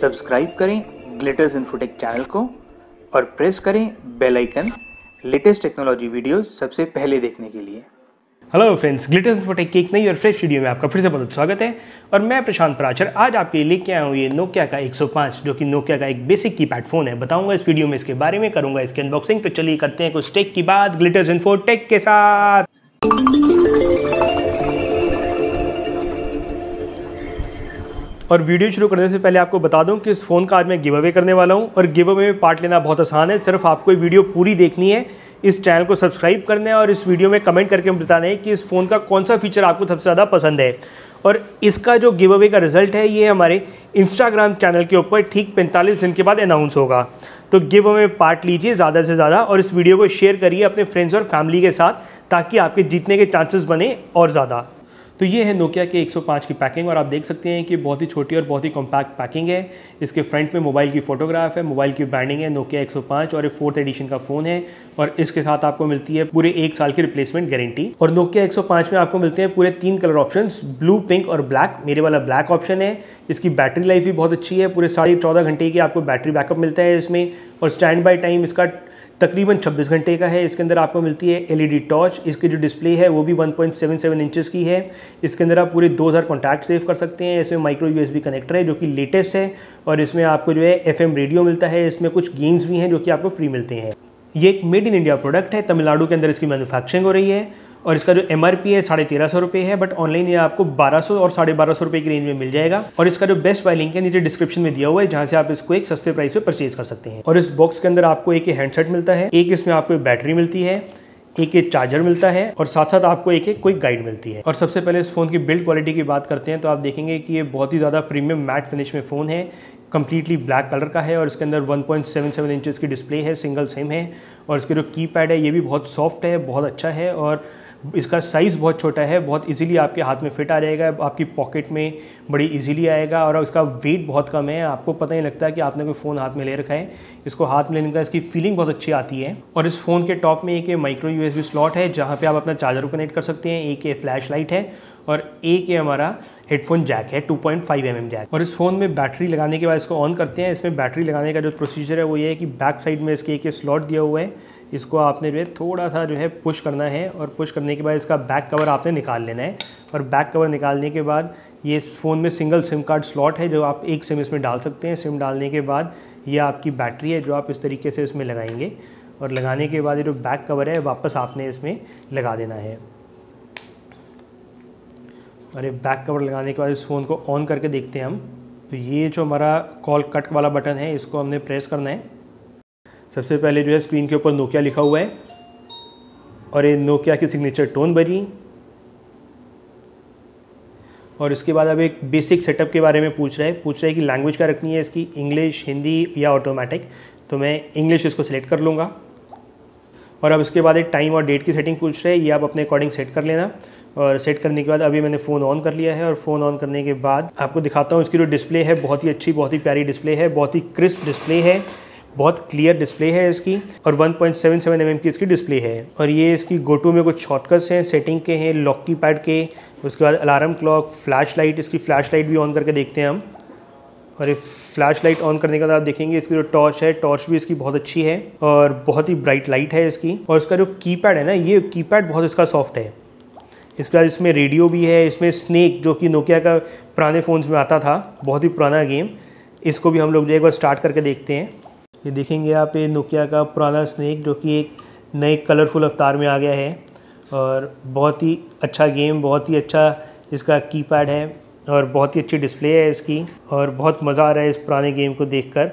subscribe करें glitters infotech channel को और प्रेस करें bell icon latest technology video सबसे पहले देखने के लिए हेलो फ्रेंड्स ग्लिटर इन्फोटेक की एक नई और फ्रेश वीडियो में आपका फिर से बहुत स्वागत है और मैं प्रशांत पराचर आज आपके लिए लेके आया हूँ ये नोकिया का 105 जो कि नोकिया का एक बेसिक की फ़ोन है बताऊंगा इस वीडियो में इसके बारे में करूंगा इसकी अनबॉक्सिंग तो चलिए करते हैं कुछ टेक की बात ग्लिटर्स इन्फोटेक के साथ और वीडियो शुरू करने से पहले आपको बता दूं कि इस फ़ोन का आज मैं गिव अवे करने वाला हूं और गिव अवे में पार्ट लेना बहुत आसान है सिर्फ आपको ये वीडियो पूरी देखनी है इस चैनल को सब्सक्राइब करना है और इस वीडियो में कमेंट करके बताना है कि इस फ़ोन का कौन सा फीचर आपको सबसे ज़्यादा पसंद है और इसका जो गिव अवे का रिज़ल्ट है ये हमारे इंस्टाग्राम चैनल के ऊपर ठीक पैंतालीस दिन के बाद अनाउंस होगा तो गिव अवे पार्ट लीजिए ज़्यादा से ज़्यादा और इस वीडियो को शेयर करिए अपने फ्रेंड्स और फैमिली के साथ ताकि आपके जीतने के चांसेस बने और ज़्यादा तो ये है नोकिया के 105 की पैकिंग और आप देख सकते हैं कि बहुत ही छोटी और बहुत ही कॉम्पैक्ट पैकिंग है इसके फ्रंट में मोबाइल की फ़ोटोग्राफ है मोबाइल की ब्रांडिंग है नोकिया 105 और ये फोर्थ एडिशन का फ़ोन है और इसके साथ आपको मिलती है पूरे एक साल की रिप्लेसमेंट गारंटी और नोकिया एक में आपको मिलते हैं पूरे तीन कलर ऑप्शन ब्लू पिंक और ब्लैक मेरे वाला ब्लैक ऑप्शन है इसकी बैटरी लाइफ भी बहुत अच्छी है पूरे साढ़े घंटे की आपको बैटरी बैकअप मिलता है इसमें और स्टैंड बाई टाइम इसका तकरीबन 26 घंटे का है इसके अंदर आपको मिलती है एलईडी टॉर्च e इसकी जो डिस्प्ले है वो भी 1.77 इंचज़ की है इसके अंदर आप पूरे 2000 कॉन्टैक्ट सेव कर सकते हैं इसमें माइक्रो यूएसबी कनेक्टर है जो कि लेटेस्ट है और इसमें आपको जो है एफएम रेडियो मिलता है इसमें कुछ गेम्स भी हैं जो कि आपको फ्री मिलते हैं ये एक मेड इन इंडिया प्रोडक्ट है तमिलनाडु के अंदर इसकी मैनुफैक्चरिंग हो रही है और इसका जो एम है साढ़े तेरह सौ रुपये है बट ऑनलाइन ये आपको बारह सौ और साढ़े बारह सौ रुपये की रेंज में मिल जाएगा और इसका जो बेस्ट वाई लिंक है नीचे डिस्क्रिप्शन में दिया हुआ है जहाँ से आप इसको एक सस्ते प्राइस पर परचेज कर सकते हैं और इस बॉक्स के अंदर आपको एक हैंडसेट मिलता है एक इसमें आपको बैटरी मिलती है एक एक चार्जर मिलता है और साथ साथ आपको एक एक कोई गाइड मिलती है और सबसे पहले इस फ़ोन की बिल्ड क्वालिटी की बात करते हैं तो आप देखेंगे कि ये बहुत ही ज़्यादा प्रीमियम मैट फिनिश में फ़ोन है कम्प्लीटली ब्लैक कलर का है और इसके अंदर 1.77 इंचेस की डिस्प्ले है सिंगल सिम है और इसके जो की पैड है ये भी बहुत सॉफ्ट है बहुत अच्छा है और इसका साइज़ बहुत छोटा है बहुत इजीली आपके हाथ में फिट आ जाएगा आपकी पॉकेट में बड़ी इजीली आएगा और इसका वेट बहुत कम है आपको पता नहीं लगता कि आपने कोई फ़ोन हाथ में ले रखा है इसको हाथ में लेने का इसकी फीलिंग बहुत अच्छी आती है और इस फ़ोन के टॉप में एक माइक्रो यू स्लॉट है जहाँ पर आप अपना चार्जर को कनेक्ट कर सकते हैं एक ये फ्लैश लाइट है और एक ये हमारा हेडफोन जैक है 2.5 पॉइंट mm जैक और इस फ़ोन में बैटरी लगाने के बाद इसको ऑन करते हैं इसमें बैटरी लगाने का जो प्रोसीजर है वो ये है कि बैक साइड में इसके एक स्लॉट दिया हुआ है इसको आपने जो है थोड़ा सा जो है पुश करना है और पुश करने के बाद इसका बैक कवर आपने निकाल लेना है और बैक कवर निकालने के बाद ये फ़ोन में सिंगल सिम कार्ड स्लॉट है जो आप एक सिम इसमें डाल सकते हैं सिम डालने के बाद ये आपकी बैटरी है जो आप इस तरीके से इसमें लगाएंगे और लगाने के बाद ये जो बैक कवर है वापस आपने इसमें लगा देना है और ये बैक कवर लगाने के बाद इस फ़ोन को ऑन करके देखते हैं हम तो ये जो हमारा कॉल कट वाला बटन है इसको हमने प्रेस करना है सबसे पहले जो है स्क्रीन के ऊपर नोकिया लिखा हुआ है और ये नोकिया की सिग्नेचर टोन बनी और इसके बाद अब एक बेसिक सेटअप के बारे में पूछ रहा है पूछ रहा है कि लैंग्वेज क्या रखनी है इसकी इंग्लिश हिंदी या ऑटोमेटिक तो मैं इंग्लिश इसको सेलेक्ट कर लूँगा और अब इसके बाद एक टाइम और डेट की सेटिंग पूछ रहे हैं ये आप अपने अकॉर्डिंग सेट कर लेना और सेट करने के बाद अभी मैंने फ़ोन ऑन कर लिया है और फ़ोन ऑन करने के बाद आपको दिखाता हूँ इसकी जो डिस्प्ले है बहुत ही अच्छी बहुत ही प्यारी डिस्प्ले है बहुत ही क्रिस्प डिस्प्ले है बहुत क्लियर डिस्प्ले है इसकी और 1.77 पॉइंट mm की इसकी डिस्प्ले है और ये इसकी गोटू में कुछ शॉर्टकट्स हैं सेटिंग के हैं लॉक की पैड के उसके बाद अलार्म क्लॉक फ्लैश लाइट इसकी फ्लैश लाइट भी ऑन करके देखते हैं हम और ये फ्लैश लाइट ऑन करने के बाद आप देखेंगे इसकी जो टॉर्च है टॉर्च भी इसकी बहुत अच्छी है और बहुत ही ब्राइट लाइट है इसकी और इसका जो कीपैड है ना ये कीपैड बहुत इसका सॉफ्ट है इसके बाद इसमें रेडियो भी है इसमें स्नैक जो कि नोकिया का पुराने फ़ोन्स में आता था बहुत ही पुराना गेम इसको भी हम लोग जो एक बार स्टार्ट करके देखते हैं ये देखेंगे आप ये नोकिया का पुराना स्नैक जो कि एक नए कलरफुल अवतार में आ गया है और बहुत ही अच्छा गेम बहुत ही अच्छा इसका कीपैड है और बहुत ही अच्छी डिस्प्ले है इसकी और बहुत मज़ा आ रहा है इस पुराने गेम को देखकर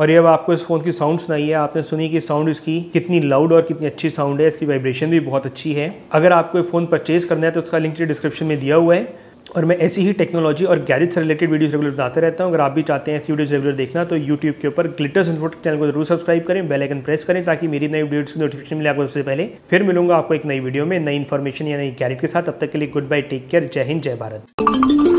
और ये अब आपको इस फ़ोन की साउंड सुनाई है आपने सुनी कि साउंड इसकी कितनी लाउड और कितनी अच्छी साउंड है इसकी वाइब्रेशन भी बहुत अच्छी है अगर आपको ये फ़ोन परचेज़ करना है तो उसका लिंक डिस्क्रिप्शन में दिया हुआ है और मैं ऐसी ही टेक्नोलॉजी और गैजेट्स से रिलेटेड वीडियोस रेगुलर बनाते रहता हूँ अगर आप भी चाहते हैं ऐसी वीडियोस रेगुलर देखना तो यूट्यूब के ऊपर ग्लिटर्स इन्फोटेक चैनल को जरूर सब्सक्राइब करें बेल आइकन प्रेस करें ताकि मेरी नई वीडियोस की नोटिफिकेशन मिले आपको सबसे पहले फिर मिलूंगा आपको एक नई वीडियो में नई इन्फॉर्मेशन या नई गैजेट के साथ अब तक के लिए गुड बाय टेक केयर जय हिंद जय भारत